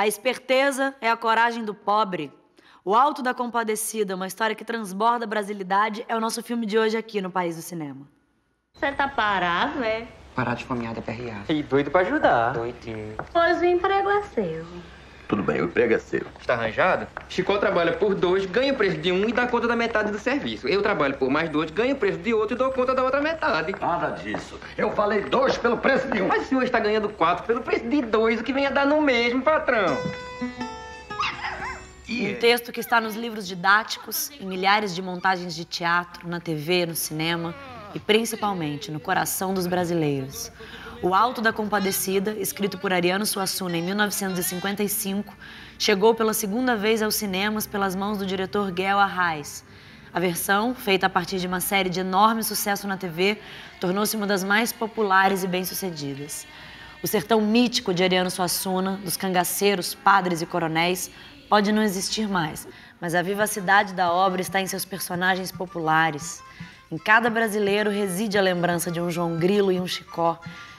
A esperteza é a coragem do pobre. O Alto da Compadecida, uma história que transborda a brasilidade, é o nosso filme de hoje aqui no País do Cinema. Você tá parado, é? Parado de caminhada pra E doido pra ajudar. Doidinho. Pois o emprego é seu. Tudo bem, o emprego é seu. Está arranjado? Chico trabalha por dois, ganha o preço de um e dá conta da metade do serviço. Eu trabalho por mais dois, ganho o preço de outro e dou conta da outra metade. Nada disso. Eu falei dois pelo preço de um. Mas o senhor está ganhando quatro pelo preço de dois, o que vem a dar no mesmo, patrão. Um texto que está nos livros didáticos, em milhares de montagens de teatro, na TV, no cinema e principalmente no coração dos brasileiros. O Alto da Compadecida, escrito por Ariano Suassuna em 1955, chegou pela segunda vez aos cinemas pelas mãos do diretor Guel Arraes. A versão, feita a partir de uma série de enorme sucesso na TV, tornou-se uma das mais populares e bem-sucedidas. O sertão mítico de Ariano Suassuna, dos cangaceiros, padres e coronéis, pode não existir mais, mas a vivacidade da obra está em seus personagens populares. Em cada brasileiro reside a lembrança de um João Grilo e um Chicó,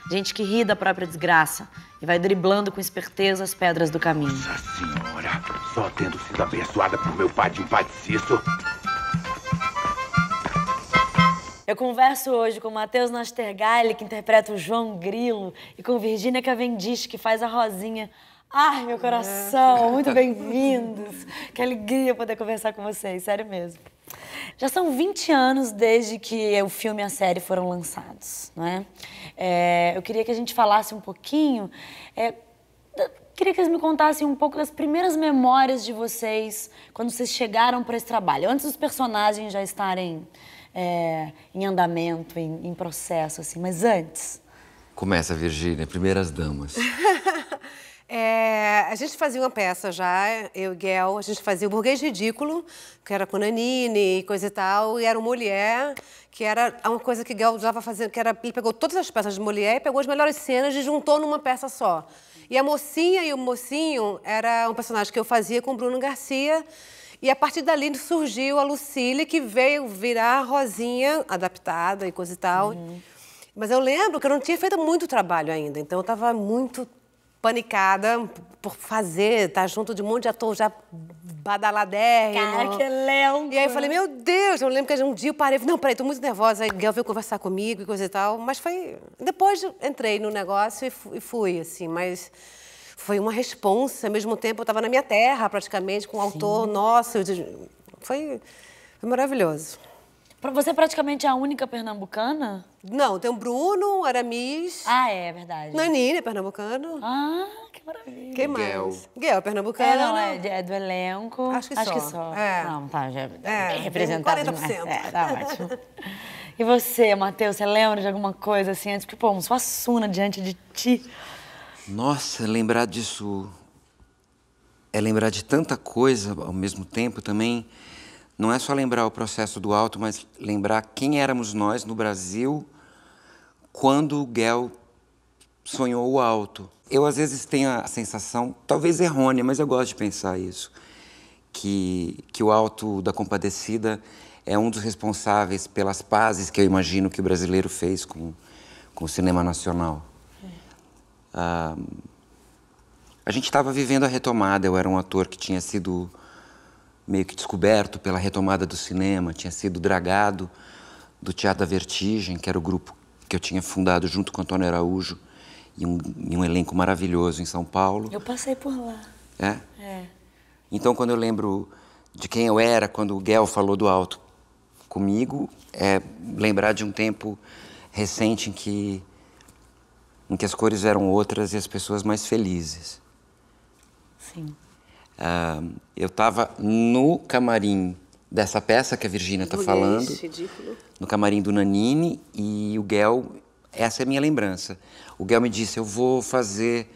gente que ri da própria desgraça e vai driblando com esperteza as pedras do caminho. Nossa senhora, só tendo sido abençoada por meu pai de um Eu converso hoje com Matheus Nastergalli, que interpreta o João Grilo, e com Virginia Cavendish, que faz a Rosinha. Ai, meu coração, muito bem-vindos. Que alegria poder conversar com vocês, sério mesmo. Já são 20 anos desde que o filme e a série foram lançados, não é? é eu queria que a gente falasse um pouquinho, é, queria que eles me contassem um pouco das primeiras memórias de vocês quando vocês chegaram para esse trabalho, antes dos personagens já estarem é, em andamento, em, em processo, assim, mas antes. Começa, Virgínia, primeiras damas. É, a gente fazia uma peça já, eu e Guel a gente fazia o Burguês Ridículo, que era com Nanine e coisa e tal, e era o Molière, que era uma coisa que Guel usava fazendo, que era, ele pegou todas as peças de Molière e pegou as melhores cenas e juntou numa peça só. E a mocinha e o mocinho era um personagem que eu fazia com o Bruno Garcia, e a partir dali surgiu a Lucille, que veio virar Rosinha, adaptada e coisa e tal. Uhum. Mas eu lembro que eu não tinha feito muito trabalho ainda, então eu estava muito panicada por fazer, tá junto de um monte de ator já badaladérrimo. Cara, que lento. E aí eu falei, meu Deus, eu lembro que um dia eu parei, não, peraí, tô muito nervosa. Aí Gael veio conversar comigo e coisa e tal, mas foi... Depois entrei no negócio e fui, assim, mas foi uma responsa. Ao mesmo tempo, eu estava na minha terra, praticamente, com um autor nosso. Foi, foi maravilhoso. Você é praticamente a única pernambucana? Não, tem o Bruno, Aramis. Ah, é, é verdade. Nanine é pernambucano. Ah, que maravilha. Quem mais? é pernambucano. É, não, é, é, do elenco. Acho que Acho só. Acho que só. É. Não, tá, já é, é representado 40%. É, tá ótimo. e você, Matheus, você lembra de alguma coisa assim antes? Porque, pô, um Suassuna diante de ti. Nossa, lembrar disso... É lembrar de tanta coisa ao mesmo tempo também não é só lembrar o processo do alto, mas lembrar quem éramos nós no Brasil quando o Guel sonhou o alto. Eu às vezes tenho a sensação, talvez errônea, mas eu gosto de pensar isso, que, que o alto da Compadecida é um dos responsáveis pelas pazes que eu imagino que o brasileiro fez com, com o cinema nacional. É. Ah, a gente estava vivendo a retomada, eu era um ator que tinha sido meio que descoberto pela retomada do cinema, tinha sido dragado do Teatro da Vertigem, que era o grupo que eu tinha fundado junto com Antônio Araújo, e um, e um elenco maravilhoso em São Paulo. Eu passei por lá. É? É. Então, quando eu lembro de quem eu era, quando o Guel falou do alto comigo, é lembrar de um tempo recente em que, em que as cores eram outras e as pessoas mais felizes. Sim eu estava no camarim dessa peça que a Virgínia está falando. Ridículo. No camarim do Nanini e o Guel, essa é a minha lembrança. O Guel me disse: Eu vou fazer,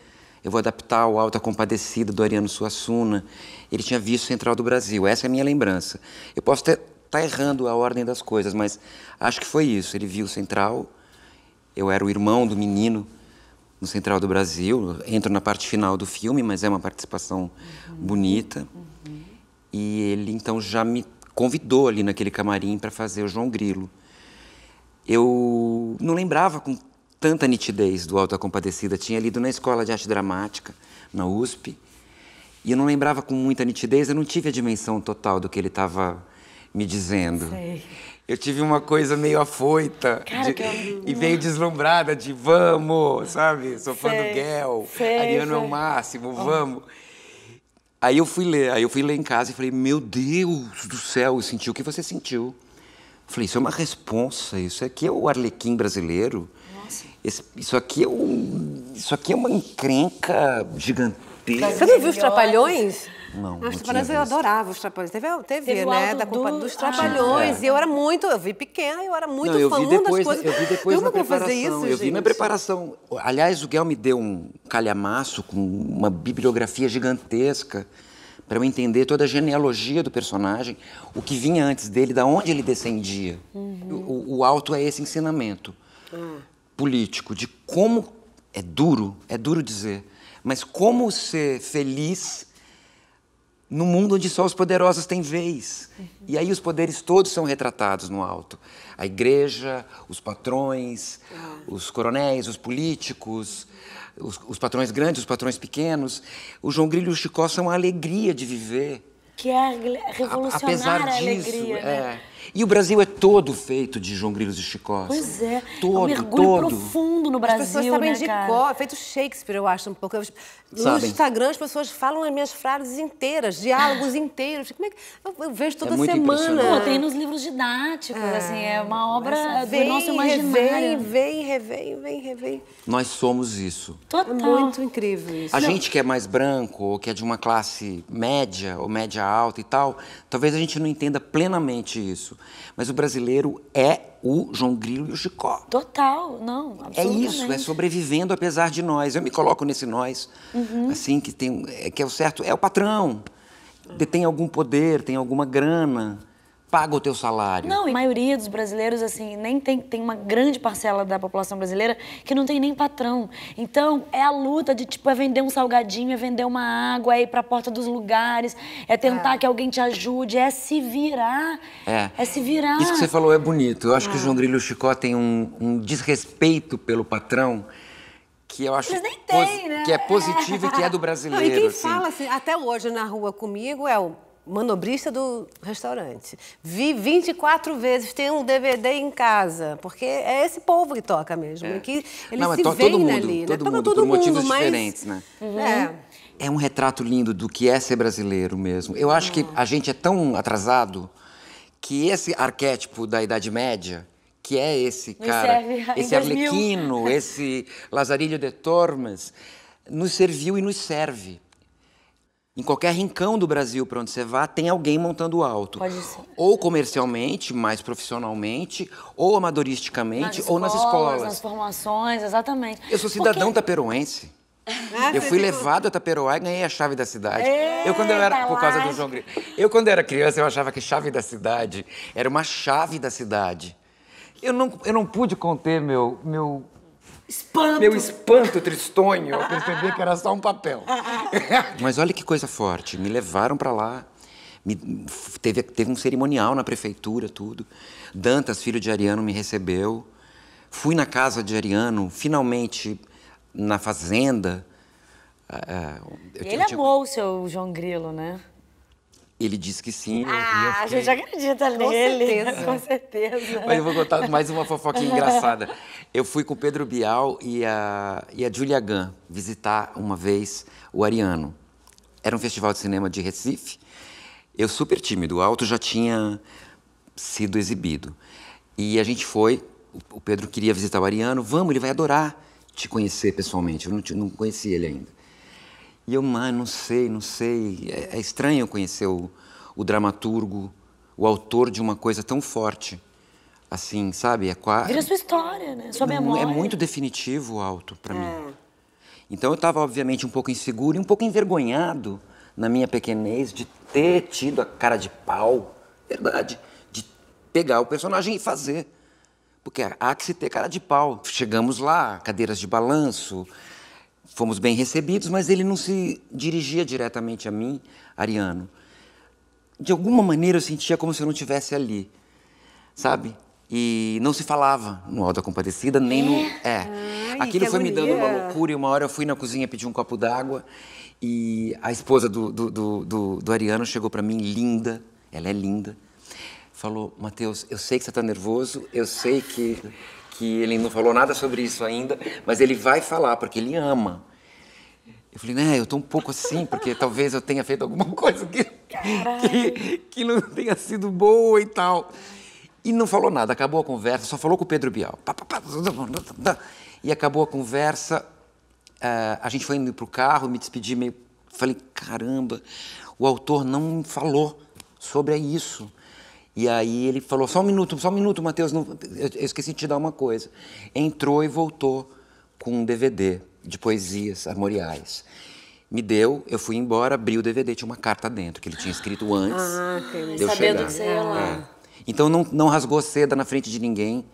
eu vou adaptar o Alta Compadecida do Ariano Suassuna. Ele tinha visto Central do Brasil, essa é a minha lembrança. Eu posso estar tá errando a ordem das coisas, mas acho que foi isso. Ele viu Central, eu era o irmão do menino no Central do Brasil. Entro na parte final do filme, mas é uma participação uhum. bonita. Uhum. E ele então já me convidou ali naquele camarim para fazer o João Grilo. Eu não lembrava com tanta nitidez do Alto a Compadecida. Tinha lido na Escola de Arte Dramática, na USP, e eu não lembrava com muita nitidez, eu não tive a dimensão total do que ele estava me dizendo. Sei. Eu tive uma coisa meio afoita. Cara, de, que... É e meio deslumbrada de vamos, sabe? Sou fã sei, do Gel, Ariano sei. é o máximo, vamos. Aí eu fui ler, aí eu fui ler em casa e falei, meu Deus do céu, eu senti o que você sentiu. falei, isso é uma responsa, isso aqui é o arlequim brasileiro. Nossa. Esse, isso, aqui é um, isso aqui é uma encrenca gigantesca. Você não viu os Trapalhões? Não, os Trapalhões, eu adorava os Trapalhões. Teve, teve, teve né? Da Companhia do... dos ah, Trapalhões. Ah, é. eu era muito, eu vi pequena, eu era muito não, eu fã vi depois, das coisas. Eu vi depois eu na preparação. Fazer isso, eu gente. vi na preparação. Aliás, o Guel me deu um calhamaço com uma bibliografia gigantesca para eu entender toda a genealogia do personagem, o que vinha antes dele, da onde ele descendia. Uhum. O, o, alto é esse ensinamento uhum. político de como é duro, é duro dizer, mas como ser feliz no mundo onde só os poderosos têm vez. E aí os poderes todos são retratados no alto. A igreja, os patrões, os coronéis, os políticos, os, os, patrões grandes, os patrões pequenos. O João Grilo e o Chicó são a alegria de viver. Que é revolucionária Apesar disso, a alegria, é. né? é. E o Brasil é todo feito de João Grilos e Chicó. Pois assim. é. Todo, é um mergulho todo. profundo no Brasil, As pessoas sabem né, de cara? cor. É feito Shakespeare, eu acho, um pouco. Sabem. No Instagram as pessoas falam as minhas frases inteiras, diálogos ah. inteiros. Como é que eu vejo toda é semana? Pô, tem nos livros didáticos, é, assim, é uma obra vem, do nosso imaginário. Vem, vem, revém, vem, revém. Nós somos isso. Total. É muito incrível isso. A Não. gente que é mais branco, ou que é de uma classe média ou média alta e tal, talvez a gente não entenda plenamente isso. Mas o brasileiro é o João Grilo e o Chicó. Total, não, É isso, é sobrevivendo apesar de nós. Eu me coloco nesse nós, uhum. assim, que, tem, é que é o certo, é o patrão. Tem algum poder, tem alguma grana paga o teu salário. Não, a maioria dos brasileiros, assim, nem tem, tem uma grande parcela da população brasileira que não tem nem patrão. Então, é a luta de, tipo, é vender um salgadinho, é vender uma água, é ir pra porta dos lugares, é tentar é. que alguém te ajude, é se virar. É. É se virar. Isso que você falou é bonito. Eu acho é. que o João Grilo Chicó tem um, um desrespeito pelo patrão que eu acho tem, né? que é positivo é. e que é do brasileiro. Não, e quem assim. fala assim, até hoje na rua comigo é o manobrista do restaurante. Vi 24 vezes, tem um DVD em casa, porque é esse povo que toca mesmo. É. Que ele Não, se to vem mundo, ali, né? todo né? Mundo, todo por mundo, motivos mas... diferentes, né? Uhum. É. é. um retrato lindo do que é ser brasileiro mesmo. Eu acho que a gente é tão atrasado que esse arquétipo da Idade Média, que é esse cara, esse Arlequino, esse Lazarillo de Tormes, nos serviu e nos serve em qualquer rincão do Brasil para onde você vá, tem alguém montando alto. Pode ser. Ou comercialmente, mais profissionalmente, ou amadoristicamente, nas ou escolas, nas escolas. Nas formações, exatamente. Eu sou cidadão Porque... taperoense. Ah, eu fui levado a Taperoá e ganhei a chave da cidade. eu quando eu era por causa do João Grilo. Eu quando era criança eu achava que chave da cidade era uma chave da cidade. Eu não, eu não pude conter meu meu Espanto. Meu espanto tristonho ao perceber que era só um papel. Ah, ah, ah. Mas olha que coisa forte, me levaram para lá. Me, teve, teve um cerimonial na prefeitura, tudo. Dantas, filho de Ariano, me recebeu. Fui na casa de Ariano, finalmente na fazenda. Uh, ele amou o seu João Grilo, né? Ele disse que sim. Ah, fiquei... a gente acredita com nele. Né? Certeza. Com certeza. Mas eu vou contar mais uma fofoquinha engraçada. Eu fui com o Pedro Bial e a, e a Julia Gann visitar uma vez o Ariano. Era um festival de cinema de Recife. Eu super tímido, o alto já tinha sido exibido. E a gente foi, o Pedro queria visitar o Ariano, vamos, ele vai adorar te conhecer pessoalmente. Eu não, te, não conhecia ele ainda. E eu, mas não sei, não sei. É, é estranho conhecer o, o, dramaturgo, o autor de uma coisa tão forte. Assim, sabe? É quase. Vira sua história, né? Sua é é memória. É muito definitivo o alto para é. mim. Então eu estava, obviamente, um pouco inseguro e um pouco envergonhado na minha pequenez de ter tido a cara de pau, verdade, de pegar o personagem e fazer. Porque há que se ter cara de pau. Chegamos lá, cadeiras de balanço, fomos bem recebidos, mas ele não se dirigia diretamente a mim, Ariano. De alguma maneira eu sentia como se eu não tivesse ali, sabe? E não se falava no da Compadecida, nem é. no. É. Ai, Aquilo foi agonia. me dando uma loucura e uma hora eu fui na cozinha pedir um copo d'água e a esposa do, do, do, do, do Ariano chegou para mim, linda, ela é linda, falou, Mateus, eu sei que você está nervoso, eu sei que, que ele não falou nada sobre isso ainda, mas ele vai falar, porque ele ama. Eu falei, né, eu estou um pouco assim, porque talvez eu tenha feito alguma coisa que, que, que, não tenha sido boa e tal. E não falou nada, acabou a conversa, só falou com o Pedro Bial. E acabou a conversa, eh, a gente foi indo para o carro, me despedi meio. Falei, caramba, o autor não falou sobre isso. E aí ele falou: só um minuto, só um minuto, Matheus, não... eu esqueci de te dar uma coisa. Entrou e voltou com um DVD de poesias armoriais. Me deu, eu fui embora, abri o DVD, tinha uma carta dentro que ele tinha escrito ah, antes. Ah, que sabendo chegar. que você ia lá. É. Então não, não rasgou seda na frente de ninguém.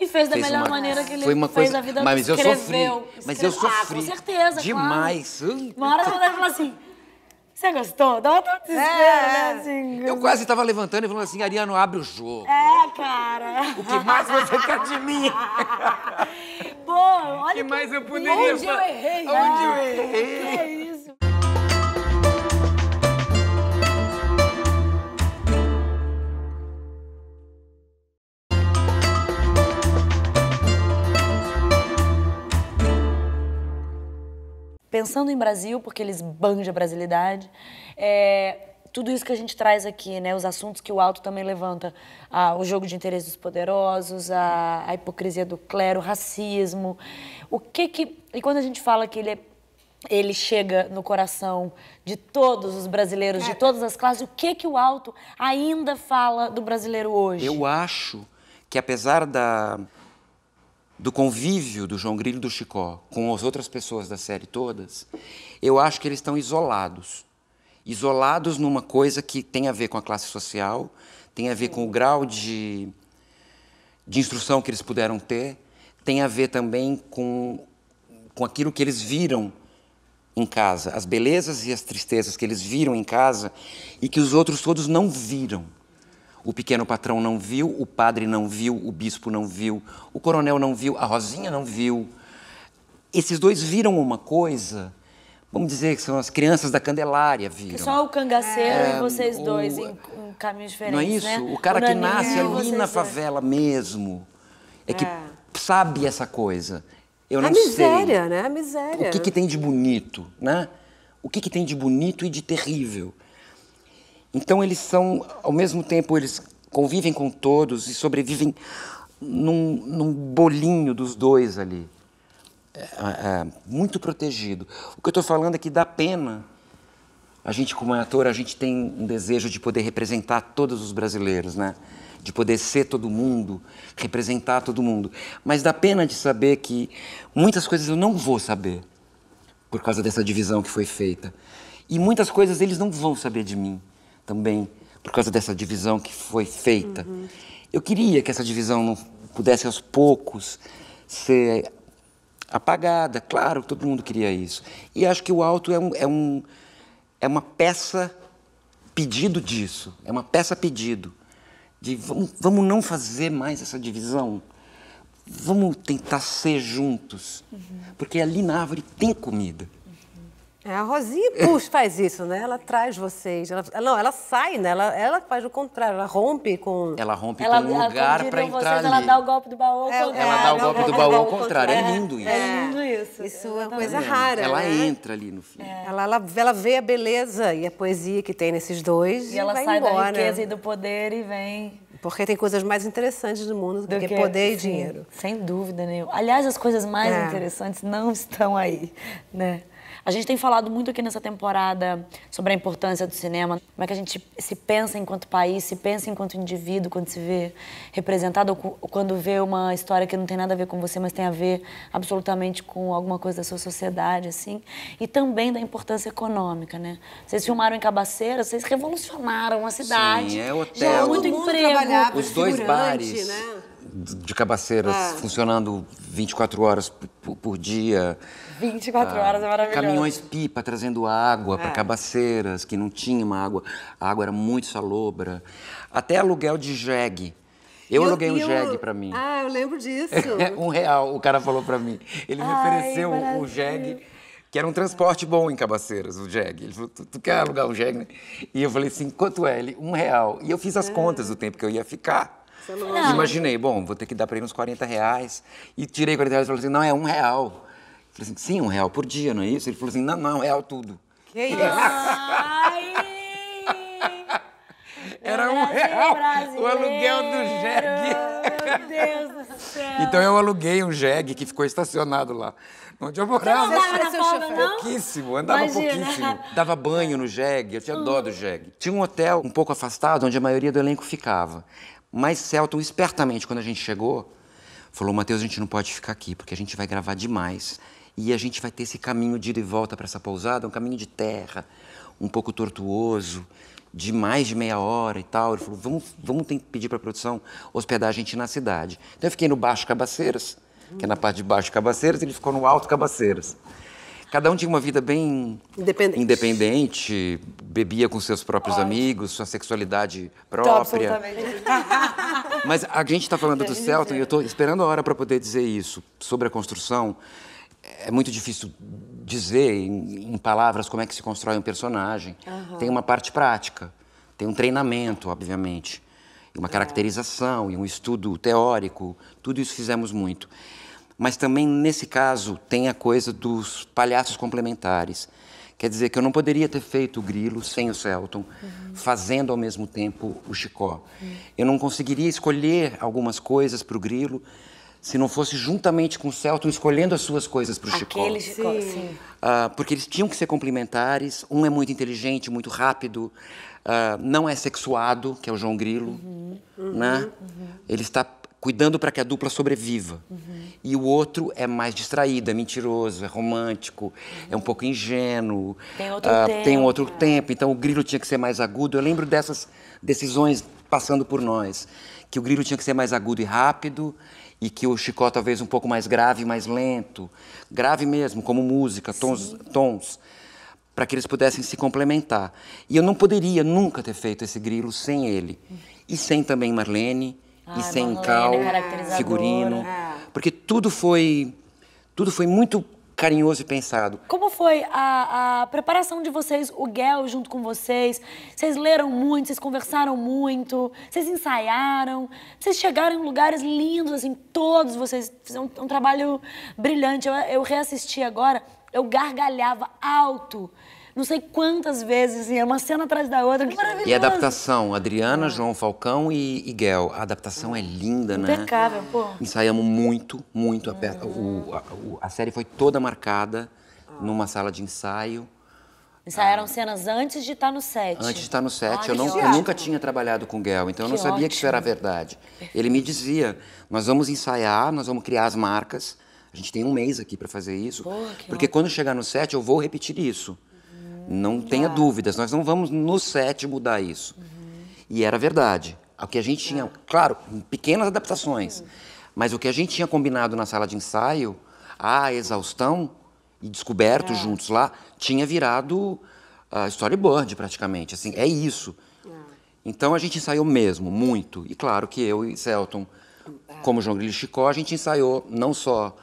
E fez da fez melhor uma, maneira que ele foi uma fez coisa, a vida mas escreveu. Eu sofri, escreveu. Mas eu sofri. Ah, com certeza, Demais. Claro. Uma hora você vai falar assim... Você gostou? Dá uma é. né? Assim, eu quase tava levantando e falando assim, Ariano, abre o jogo. É, cara. O que mais você quer de mim? Pô, olha. O que, que mais eu poderia fazer? Onde né? eu errei? Onde eu errei? É isso. pensando em Brasil, porque eles banjam a brasilidade. É, tudo isso que a gente traz aqui, né? Os assuntos que o alto também levanta, ah, o jogo de interesses dos poderosos, a, a, hipocrisia do clero, o racismo. O que que e quando a gente fala que ele é, ele chega no coração de todos os brasileiros, de é. todas as classes. O que que o alto ainda fala do brasileiro hoje? Eu acho que apesar da do convívio do João Grilo e do Chicó com as outras pessoas da série todas, eu acho que eles estão isolados. Isolados numa coisa que tem a ver com a classe social, tem a ver com o grau de, de instrução que eles puderam ter, tem a ver também com, com aquilo que eles viram em casa, as belezas e as tristezas que eles viram em casa e que os outros todos não viram. O pequeno patrão não viu, o padre não viu, o bispo não viu, o coronel não viu, a Rosinha não viu. Esses dois viram uma coisa, vamos dizer que são as crianças da Candelária viram. Que só o cangaceiro é, e vocês o, dois em, em, caminhos diferentes, Não é isso? Né? O cara o que nasce ali na favela dois. mesmo é que é. sabe essa coisa. Eu a miséria, sei. né? A miséria. O que, que tem de bonito, né? O que, que tem de bonito e de terrível? Então eles são, ao mesmo tempo, eles convivem com todos e sobrevivem num, num bolinho dos dois ali, é, é, muito protegido. O que eu estou falando é que dá pena. A gente, como ator, a gente tem um desejo de poder representar todos os brasileiros, né? de poder ser todo mundo, representar todo mundo. Mas dá pena de saber que muitas coisas eu não vou saber por causa dessa divisão que foi feita. E muitas coisas eles não vão saber de mim também, por causa dessa divisão que foi feita. Uhum. Eu queria que essa divisão pudesse aos poucos ser apagada, claro, todo mundo queria isso. E acho que o alto é, um, é, um, é uma peça pedido disso, é uma peça pedido de vamos, vamos não fazer mais essa divisão, vamos tentar ser juntos, uhum. porque ali na árvore tem comida. É, a Rosinha puxa, faz isso, né? Ela traz vocês. Ela, não, ela sai, né? Ela, ela faz o contrário, ela rompe com. Ela rompe ela, com um lugar para entrar. Vocês, ali. Ela dá o golpe do baú ao é, contrário. Ela dá o é, golpe do baú ao contrário. É, é lindo isso. É lindo isso. Isso é uma coisa rara. Ela né? entra ali no fim. Ela, ela, ela vê a beleza e a poesia que tem nesses dois. E, e ela sai embora. da riqueza e do poder e vem. Porque tem coisas mais interessantes no mundo do, que, que, poder sim, e dinheiro. Sem dúvida nenhuma. Aliás, as coisas mais interessantes não estão aí, né? A gente tem falado muito aqui nessa temporada sobre a importância do cinema, como é que a gente se pensa enquanto país, se pensa enquanto indivíduo quando se vê representado ou quando vê uma história que não tem nada a ver com você, mas tem a ver absolutamente com alguma coisa da sua sociedade, assim. E também da importância econômica, né? Vocês filmaram em Cabaceira, vocês revolucionaram a cidade. Sim, é hotel. Já é muito emprego. Os dois bares. Né? de cabaceiras ah. funcionando 24 horas por, por dia. 24 ah, horas é maravilhoso. Caminhões pipa trazendo água ah. para é. cabaceiras, que não tinha uma água. A água era muito salobra. Até aluguel de jegue. Eu, eu aluguei um eu... jegue para mim. Ah, eu lembro disso. É, um real, o cara falou para mim. Ele me Ai, ofereceu maravilha. o jegue que era um transporte bom em Cabaceiras, o jegue. Ele falou, tu, tu quer alugar um jegue? Né? E eu falei assim, quanto é? Ele, um real. E eu fiz as é. contas do tempo que eu ia ficar. É não. Imaginei, bom, vou ter que dar para ele uns 40 reais. E tirei 40 reais e falei assim, não, é um real. Eu falei assim, sim, um real por dia, não é isso? Ele falou assim, não, não, um é real tudo. Que isso? Ai! Era um real o aluguel do jegue. Meu Deus do céu. Então eu aluguei um jegue que ficou estacionado lá. Onde eu morava. Você andava seu folga, não? Pouquíssimo, andava Imagina. pouquíssimo. Dava banho no jegue, eu tinha dó do jegue. Tinha um hotel um pouco afastado onde a maioria do elenco ficava. Mas Celton, espertamente, quando a gente chegou, falou: Mateus, a gente não pode ficar aqui, porque a gente vai gravar demais. E a gente vai ter esse caminho de ida e volta para essa pousada, um caminho de terra, um pouco tortuoso, de mais de meia hora e tal. Ele falou: vamos, vamos ter, pedir para a produção hospedar a gente na cidade. Então eu fiquei no Baixo Cabaceiras, que é na parte de Baixo Cabaceiras, e ele ficou no Alto Cabaceiras. Cada um tinha uma vida bem independente, independente bebia com seus próprios Ótimo. amigos, sua sexualidade própria. Mas a gente está falando do Celton e eu estou esperando a hora para poder dizer isso sobre a construção. É muito difícil dizer em, em palavras como é que se constrói um personagem. Uhum. Tem uma parte prática, tem um treinamento, obviamente, uma caracterização e um estudo teórico. Tudo isso fizemos muito. Mas também, nesse caso, tem a coisa dos palhaços complementares. Quer dizer que eu não poderia ter feito o Grilo sem o Celton, uhum. fazendo ao mesmo tempo o Chicó. Uhum. Eu não conseguiria escolher algumas coisas para o Grilo se não fosse juntamente com o Celton escolhendo as suas coisas para o Chicó. Aquele Chicó, sim. Uh, porque eles tinham que ser complementares. Um é muito inteligente, muito rápido, uh, não é sexuado, que é o João Grilo, uhum. né? Ele está cuidando para que a dupla sobreviva. Uhum. E o outro é mais distraído, é mentiroso, é romântico, uhum. é um pouco ingênuo. Tem outro ah, tempo. Tem outro tempo. Então o grilo tinha que ser mais agudo. Eu lembro dessas decisões passando por nós, que o grilo tinha que ser mais agudo e rápido e que o chicó talvez um pouco mais grave, mais lento, grave mesmo, como música, tons, tons para que eles pudessem se complementar. E eu não poderia nunca ter feito esse grilo sem ele. Uhum. E sem também Marlene, ah, e sem cal, figurino, ah. porque tudo foi tudo foi muito carinhoso e pensado. Como foi a, a, preparação de vocês, o Gel junto com vocês? Vocês leram muito, vocês conversaram muito, vocês ensaiaram, vocês chegaram em lugares lindos, assim, todos vocês fizeram um, um trabalho brilhante. Eu, eu reassisti agora, eu gargalhava alto não sei quantas vezes, e é uma cena atrás da outra, que maravilhoso. E a adaptação, Adriana, João Falcão e, e Gel. A adaptação é linda, Impecável, né? Impecável, pô. Ensaiamos muito, muito. A, o, a, série foi toda marcada numa sala de ensaio. Ensaiaram ah. cenas antes de estar tá no set. Antes de estar tá no set. Ah, eu, não, eu nunca tinha trabalhado com o Gel, então que eu não sabia ótimo. que isso era verdade. Ele me dizia, nós vamos ensaiar, nós vamos criar as marcas. A gente tem um mês aqui para fazer isso. Porra, porque ótimo. quando chegar no set, eu vou repetir isso. Não claro. Hum, tenha dúvidas, nós não vamos no set mudar isso. Uhum. E era verdade. O que a gente tinha, claro, pequenas adaptações, uhum. mas o que a gente tinha combinado na sala de ensaio, a exaustão e descoberto é. juntos lá, tinha virado uh, storyboard praticamente. Assim, é isso. É. Então a gente ensaiou mesmo, muito. E claro que eu e Celton, é. como João Grilho Chicó, a gente ensaiou não só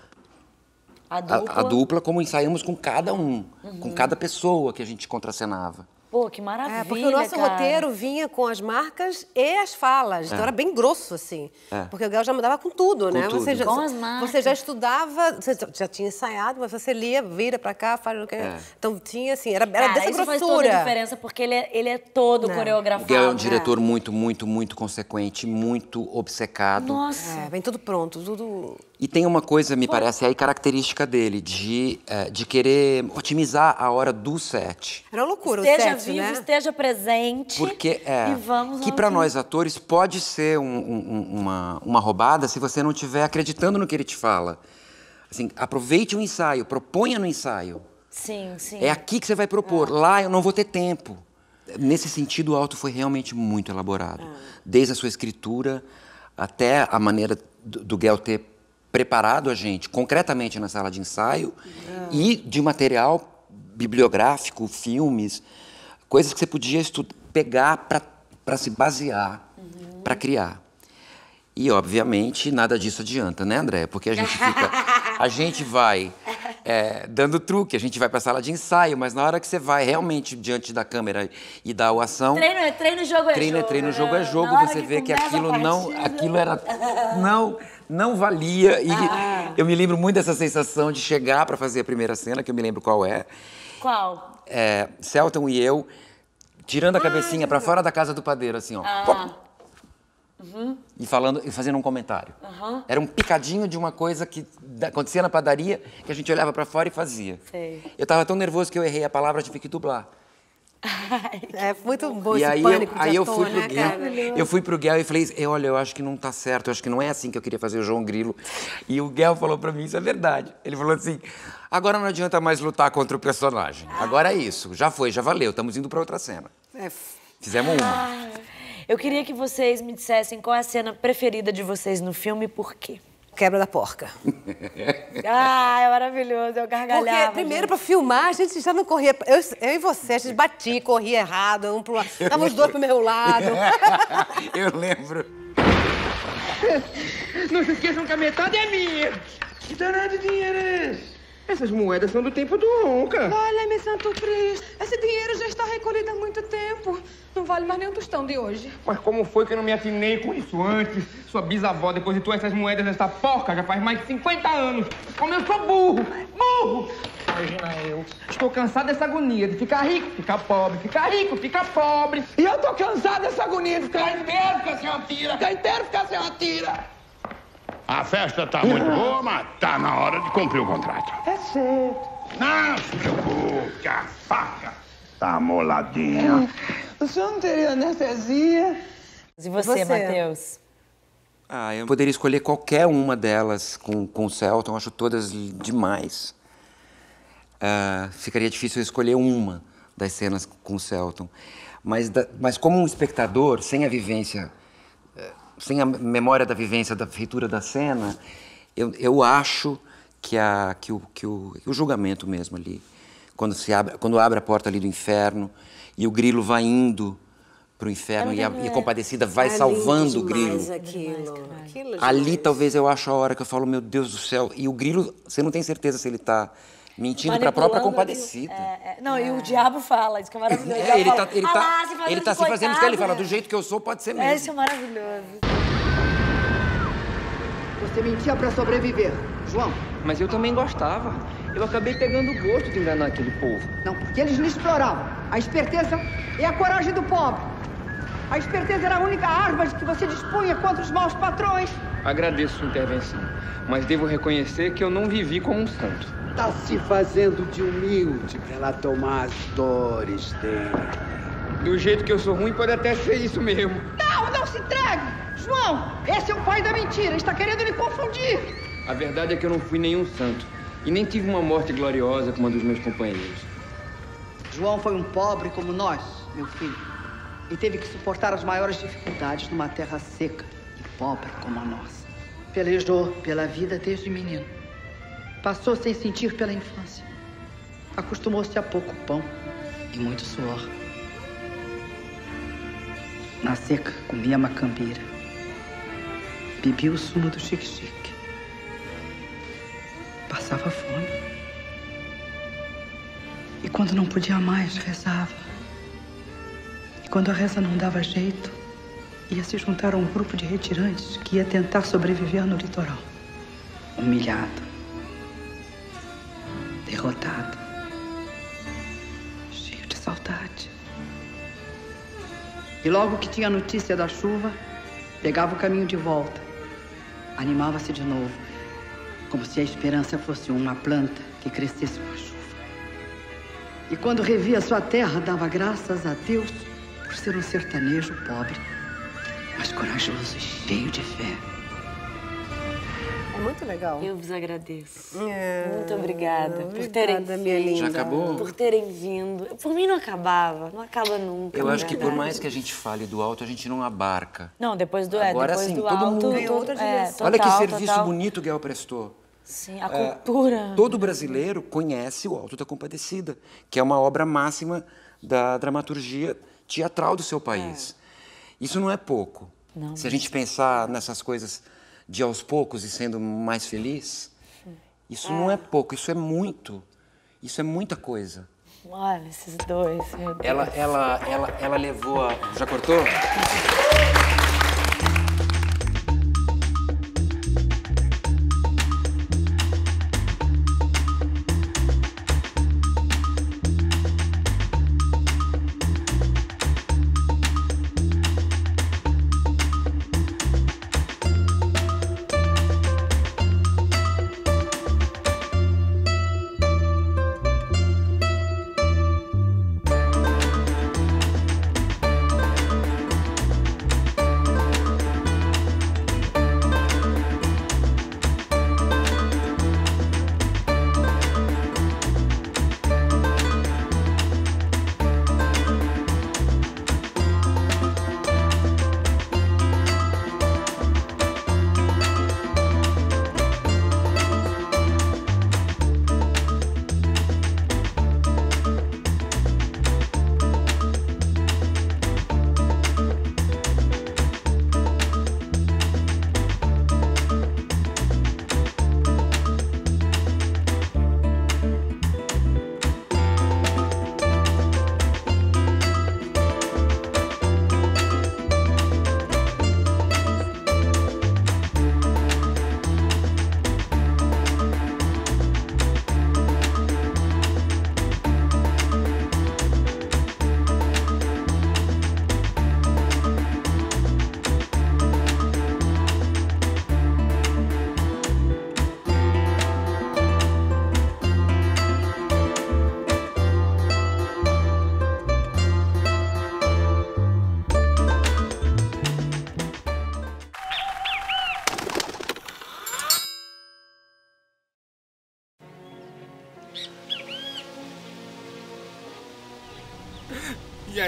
a dupla. A, a dupla como ensaiamos com cada um, uhum. com cada pessoa que a gente contracenava. Pô, que maravilha. É, porque o nosso cara. roteiro vinha com as marcas e as falas. Então, é. Então era bem grosso, assim. É. Porque o Gal já mudava com tudo, com né? Tudo. Você já, com as marcas. Você já estudava, você já tinha ensaiado, mas você lia, vira pra cá, fala. É. Então tinha, assim, era, era ah, dessa isso grossura. Faz toda a diferença, porque ele é, ele é todo Não. É. coreografado. O Gal é um é. diretor muito, muito, muito consequente, muito obcecado. Nossa. É, vem tudo pronto, tudo. E tem uma coisa, me Pô. parece, aí característica dele, de, eh, de querer otimizar a hora do set. Era uma loucura, o set vivo, né? esteja presente. Porque é, e vamos que para nós atores pode ser um, um, uma, uma roubada se você não estiver acreditando no que ele te fala. Assim, aproveite o ensaio, proponha no ensaio. Sim, sim. É aqui que você vai propor. É. Lá eu não vou ter tempo. Nesse sentido, o alto foi realmente muito elaborado. É. Desde a sua escritura até a maneira do, do Guel ter preparado a gente concretamente na sala de ensaio é. e de material bibliográfico, filmes coisas que você podia pegar para se basear, uhum. para criar. E, obviamente, nada disso adianta, né, André? Porque a gente fica. A gente vai é, dando truque, a gente vai pra sala de ensaio, mas na hora que você vai realmente diante da câmera e dá a ação. Treino é treino, jogo é treino é né? jogo. É treino, jogo é jogo. Você que vê que aquilo não. Aquilo era. Não. Não valia. E ah. eu me lembro muito dessa sensação de chegar para fazer a primeira cena, que eu me lembro qual é. Qual? É, Celton e eu, tirando a ah, cabecinha para fora da casa do padeiro, assim, ó. Ah. Uhum. E falando e fazendo um comentário. Uhum. Era um picadinho de uma coisa que acontecia na padaria que a gente olhava para fora e fazia. Sei. Eu tava tão nervoso que eu errei a palavra, tive que dublar. é muito bom e aí pânico eu, aí né, eu fui pro né, Guel, eu fui pro Guel e falei, e, é, olha, eu acho que não tá certo, eu acho que não é assim que eu queria fazer o João Grilo. E o Guel falou para mim, isso é verdade. Ele falou assim, agora não adianta mais lutar contra o personagem. Agora é isso, já foi, já valeu, estamos indo para outra cena. É. Fizemos uma. Ah, eu queria que vocês me dissessem qual é a cena preferida de vocês no filme e por quê quebra da porca. ah, é maravilhoso, eu gargalhava. Porque, primeiro, para filmar, a gente já não corria. Eu, eu, e você, a gente batia, corria errado, um pro lado. Tava os dois pro meu lado. eu lembro. Não se esqueçam que a metade é minha. Que danado dinheiro é esse? Essas moedas são do tempo do Onca. Olha-me, Santo Cristo. Esse dinheiro já está recolhido há muito tempo. Não vale mais nem um tostão de hoje. Mas como foi que eu não me atinei com isso antes? Sua bisavó depositou essas moedas nessa porca já faz mais de 50 anos. Como eu sou burro! Burro! Imagina eu. Estou cansado dessa agonia de ficar rico, ficar pobre, ficar rico, ficar pobre. E eu tô cansado dessa agonia de ficar... Tá inteiro ficar sem uma tira. Tá inteiro ficar sem uma tira. A festa tá muito boa, mas tá na hora de cumprir o contrato. É certo. Não se a faca tá moladinha. É. O senhor não teria anestesia? E você, você? Matheus? Ah, eu poderia escolher qualquer uma delas com, com o Celton, acho todas demais. Uh, ficaria difícil escolher uma das cenas com o Celton. Mas, da, mas como um espectador, sem a vivência sem a memória da vivência, da feitura da cena, eu, eu acho que, a, que, o, que, o, que o julgamento mesmo ali, quando, se abre, quando abre a porta ali do inferno e o grilo vai indo para o inferno e a, e a, é, compadecida vai é salvando o grilo. Aquilo. Aquilo é ali talvez eu acho a hora que eu falo, meu Deus do céu, e o grilo, você não tem certeza se ele está mentindo para a própria compadecida. É, é, não, é. e o diabo fala, isso que é maravilhoso. ele está tá, tá, tá se fazendo de ele fala, do jeito que eu sou, pode ser mesmo. É, isso é maravilhoso. Você mentia para sobreviver. João. Mas eu também gostava. Eu acabei pegando o gosto de enganar aquele povo. Não, porque eles não exploravam. A esperteza é a coragem do pobre. A esperteza era a única arma de que você dispunha contra os maus patrões. Agradeço sua intervenção, mas devo reconhecer que eu não vivi como um santo. Tá se fazendo de humilde para ela tomar as dores dele. Do jeito que eu sou ruim, pode até ser isso mesmo. Não, não se entregue! João, esse é o pai da mentira. Está querendo me confundir. A verdade é que eu não fui nenhum santo. E nem tive uma morte gloriosa como a dos meus companheiros. João foi um pobre como nós, meu filho. E teve que suportar as maiores dificuldades numa terra seca e pobre como a nossa. Pelejou pela vida desde menino. Passou sem sentir pela infância. Acostumou-se a pouco pão e muito suor. Na seca, comia macambira. Bebia o sumo do xique-xique. Passava fome. E quando não podia mais, rezava. E quando a reza não dava jeito, ia se juntar a um grupo de retirantes que ia tentar sobreviver no litoral. Humilhado. Derrotado. Cheio de saudade. E logo que tinha notícia da chuva, pegava o caminho de volta animava-se de novo, como se a esperança fosse uma planta que crescesse com a chuva. E quando revia sua terra, dava graças a Deus por ser um sertanejo pobre, mas corajoso e cheio de fé muito legal. Eu vos agradeço. É. Muito obrigada, obrigada por terem vindo minha linda. Já acabou? Por terem vindo. Por mim não acabava, não acaba nunca. Eu acho que por mais que a gente fale do alto, a gente não abarca. Não, depois do é, Agora, depois assim, do todo alto, mundo ganhou outra É, total, Olha que serviço total. bonito que ela prestou. Sim, é, a cultura. É, todo brasileiro conhece o Alto da Compadecida, que é uma obra máxima da dramaturgia teatral do seu país. É. Isso não é pouco. Não, Se a gente pensar nessas coisas de aos poucos e sendo mais feliz, isso é. não é pouco, isso é muito. Isso é muita coisa. Olha, esses dois, meu Deus. Ela, ela, ela, ela levou a. Já cortou?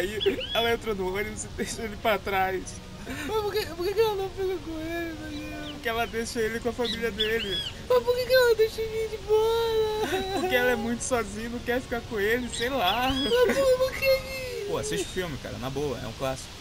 aí ela entrou no ônibus e deixou ele pra trás. Mas por que, por que ela não fica com ele, Daniel? Porque ela deixa ele com a família dele. Mas por que ela deixa ele de fora? Porque ela é muito sozinha, não quer ficar com ele, sei lá. Mas por que? Pô, assiste o filme, cara, na boa, é um clássico.